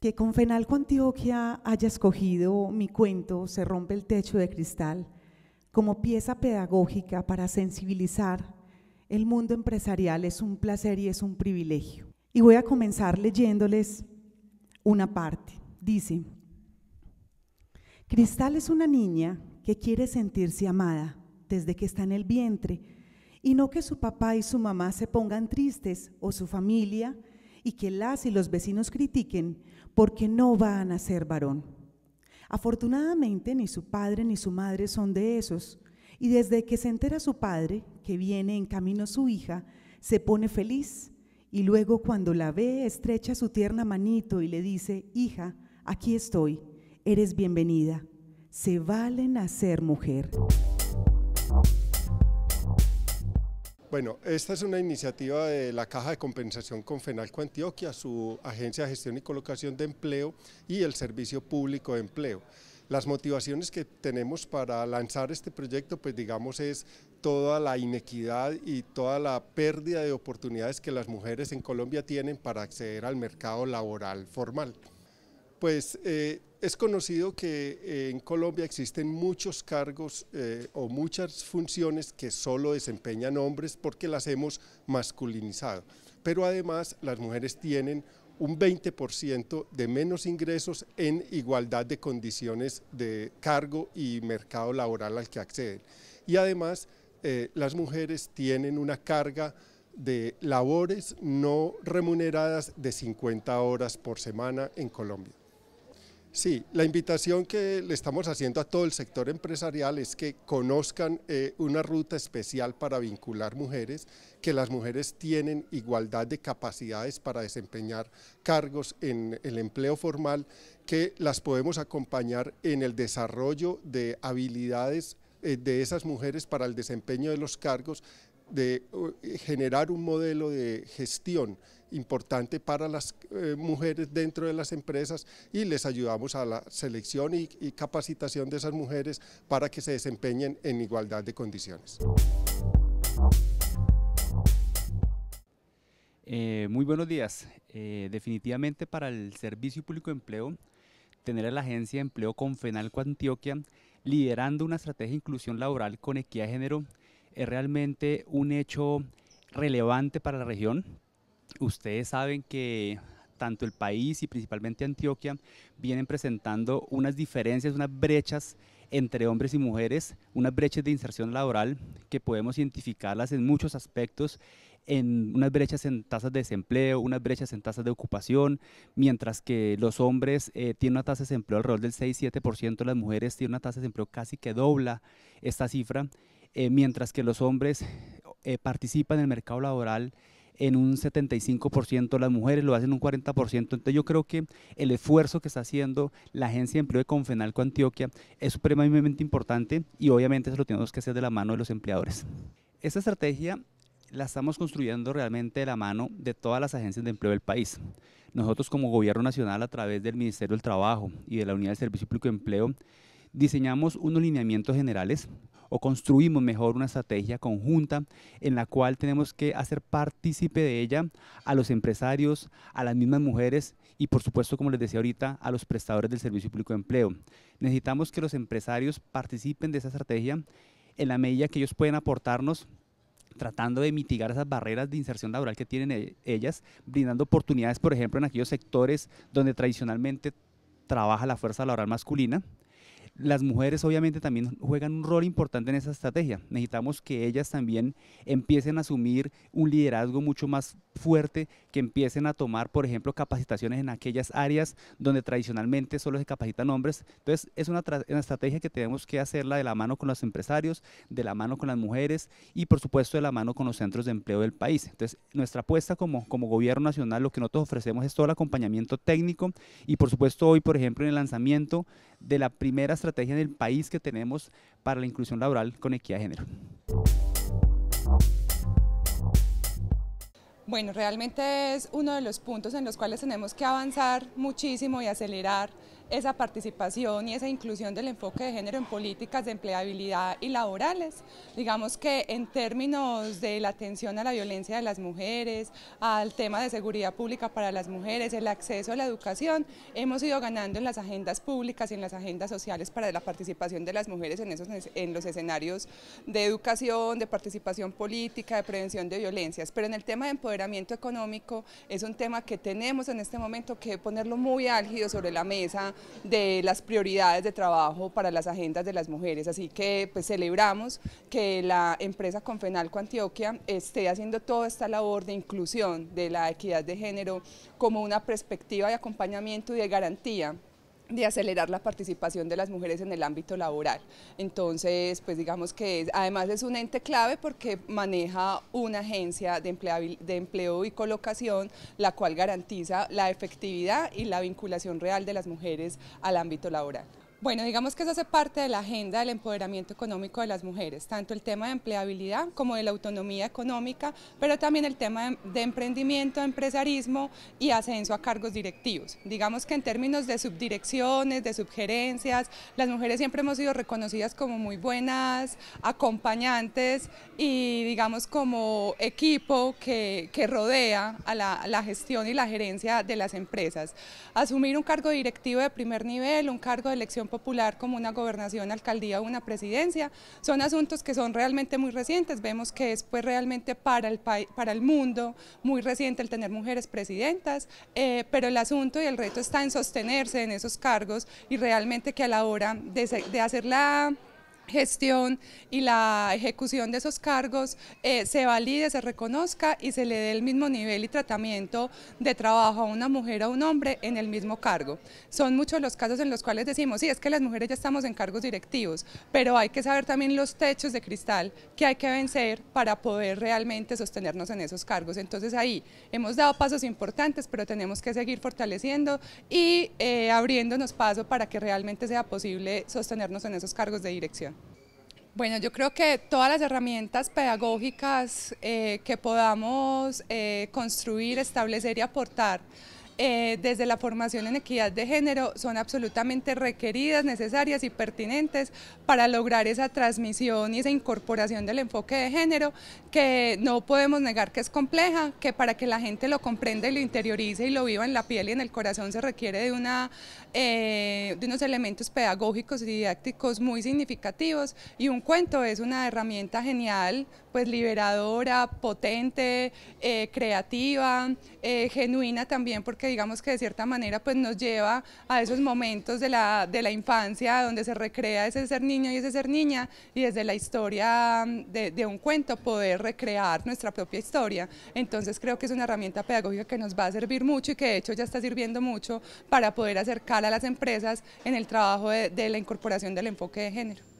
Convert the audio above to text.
que con Fenalco Antioquia haya escogido mi cuento Se rompe el techo de cristal como pieza pedagógica para sensibilizar el mundo empresarial es un placer y es un privilegio. Y voy a comenzar leyéndoles una parte. Dice, Cristal es una niña que quiere sentirse amada desde que está en el vientre y no que su papá y su mamá se pongan tristes o su familia y que las y los vecinos critiquen porque no va a nacer varón. Afortunadamente ni su padre ni su madre son de esos, y desde que se entera su padre que viene en camino su hija, se pone feliz y luego cuando la ve estrecha su tierna manito y le dice, hija, aquí estoy, eres bienvenida, se valen a ser mujer. Bueno, esta es una iniciativa de la Caja de Compensación con Fenalco Antioquia, su Agencia de Gestión y Colocación de Empleo y el Servicio Público de Empleo. Las motivaciones que tenemos para lanzar este proyecto, pues digamos, es toda la inequidad y toda la pérdida de oportunidades que las mujeres en Colombia tienen para acceder al mercado laboral formal. Pues eh, es conocido que eh, en Colombia existen muchos cargos eh, o muchas funciones que solo desempeñan hombres porque las hemos masculinizado. Pero además las mujeres tienen un 20% de menos ingresos en igualdad de condiciones de cargo y mercado laboral al que acceden. Y además eh, las mujeres tienen una carga de labores no remuneradas de 50 horas por semana en Colombia. Sí, la invitación que le estamos haciendo a todo el sector empresarial es que conozcan eh, una ruta especial para vincular mujeres, que las mujeres tienen igualdad de capacidades para desempeñar cargos en el empleo formal, que las podemos acompañar en el desarrollo de habilidades eh, de esas mujeres para el desempeño de los cargos, de eh, generar un modelo de gestión importante para las eh, mujeres dentro de las empresas y les ayudamos a la selección y, capacitación de esas mujeres para que se desempeñen en igualdad de condiciones. Eh, muy buenos días. Eh, definitivamente para el Servicio Público de Empleo, tener a la Agencia de Empleo Confenalco Antioquia liderando una estrategia de inclusión laboral con equidad de género es realmente un hecho relevante para la región, ustedes saben que tanto el país y principalmente Antioquia vienen presentando unas diferencias, unas brechas entre hombres y mujeres, unas brechas de inserción laboral que podemos identificarlas en muchos aspectos, en unas brechas en tasas de desempleo, unas brechas en tasas de ocupación, mientras que los hombres eh, tienen una tasa de desempleo alrededor del 6-7%, las mujeres tienen una tasa de desempleo casi que dobla esta cifra, eh, mientras que los hombres eh, participan en el mercado laboral en un 75%, las mujeres lo hacen un 40%. Entonces yo creo que el esfuerzo que está haciendo la Agencia de Empleo de Confenalco Antioquia es supremamente importante y obviamente eso lo tenemos que hacer de la mano de los empleadores. Esta estrategia la estamos construyendo realmente de la mano de todas las agencias de empleo del país. Nosotros como Gobierno Nacional a través del Ministerio del Trabajo y de la Unidad de Servicio Público de Empleo diseñamos unos lineamientos generales o construimos mejor una estrategia conjunta en la cual tenemos que hacer partícipe de ella a los empresarios, a las mismas mujeres y por supuesto, como les decía ahorita, a los prestadores del Servicio Público de Empleo. Necesitamos que los empresarios participen de esa estrategia en la medida que ellos pueden aportarnos tratando de mitigar esas barreras de inserción laboral que tienen e-, ellas, brindando oportunidades, por ejemplo, en aquellos sectores donde tradicionalmente trabaja la fuerza laboral masculina, las mujeres obviamente también juegan un rol importante en esa estrategia. Necesitamos que ellas también empiecen a asumir un liderazgo mucho más fuerte que empiecen a tomar, por ejemplo, capacitaciones en aquellas áreas donde tradicionalmente solo se capacitan hombres. Entonces, es una, estrategia que tenemos que hacerla de la mano con los empresarios, de la mano con las mujeres y, por supuesto, de la mano con los centros de empleo del país. Entonces, nuestra apuesta como, como gobierno nacional, lo que nosotros ofrecemos es todo el acompañamiento técnico y, por supuesto, hoy, por ejemplo, en el lanzamiento de la primera estrategia en el país que tenemos para la inclusión laboral con equidad de género. Bueno, realmente es uno de los puntos en los cuales tenemos que avanzar muchísimo y acelerar esa participación y esa inclusión del enfoque de género en políticas de empleabilidad y laborales. Digamos que en términos de la atención a la violencia de las mujeres, al tema de seguridad pública para las mujeres, el acceso a la educación, hemos ido ganando en las agendas públicas y en las agendas sociales para la participación de las mujeres en, esos, en los escenarios de educación, de participación política, de prevención de violencias. Pero en el tema de empoderamiento económico es un tema que tenemos en este momento que ponerlo muy álgido sobre la mesa de las prioridades de trabajo para las agendas de las mujeres. Así que pues, celebramos que la empresa Confenalco Antioquia esté haciendo toda esta labor de inclusión de la equidad de género como una perspectiva de acompañamiento y de garantía de acelerar la participación de las mujeres en el ámbito laboral. Entonces, pues digamos que además es un ente clave porque maneja una agencia de, de empleo y colocación, la cual garantiza la efectividad y la vinculación real de las mujeres al ámbito laboral. Bueno, digamos que eso hace parte de la agenda del empoderamiento económico de las mujeres, tanto el tema de empleabilidad como de la autonomía económica, pero también el tema de, emprendimiento, empresarismo y ascenso a cargos directivos. Digamos que en términos de subdirecciones, de subgerencias, las mujeres siempre hemos sido reconocidas como muy buenas acompañantes y digamos como equipo que, rodea a la, la gestión y la gerencia de las empresas. Asumir un cargo directivo de primer nivel, un cargo de elección Popular como una gobernación, alcaldía o una presidencia. Son asuntos que son realmente muy recientes, vemos que es pues realmente para el, para el mundo muy reciente el tener mujeres presidentas, eh, pero el asunto y el reto está en sostenerse en esos cargos y realmente que a la hora de, de hacer la gestión y la ejecución de esos cargos eh, se valide, se reconozca y se le dé el mismo nivel y tratamiento de trabajo a una mujer o a un hombre en el mismo cargo. Son muchos los casos en los cuales decimos, sí, es que las mujeres ya estamos en cargos directivos, pero hay que saber también los techos de cristal que hay que vencer para poder realmente sostenernos en esos cargos. Entonces ahí hemos dado pasos importantes, pero tenemos que seguir fortaleciendo y eh, abriéndonos paso para que realmente sea posible sostenernos en esos cargos de dirección. Bueno, yo creo que todas las herramientas pedagógicas eh, que podamos eh, construir, establecer y aportar eh, desde la formación en equidad de género son absolutamente requeridas, necesarias y pertinentes para lograr esa transmisión y esa incorporación del enfoque de género que no podemos negar que es compleja, que para que la gente lo comprenda y lo interiorice y lo viva en la piel y en el corazón se requiere de, una, eh, de unos elementos pedagógicos y didácticos muy significativos y un cuento es una herramienta genial, pues liberadora, potente, eh, creativa, genuina también porque que digamos que de cierta manera pues nos lleva a esos momentos de la, de la infancia donde se recrea ese ser niño y ese ser niña y desde la historia mm, de, un cuento poder recrear nuestra propia historia. Entonces creo que es una herramienta pedagógica que nos va a servir mucho y que de hecho ya está sirviendo mucho para poder acercar a las empresas en el trabajo de la incorporación del enfoque de género.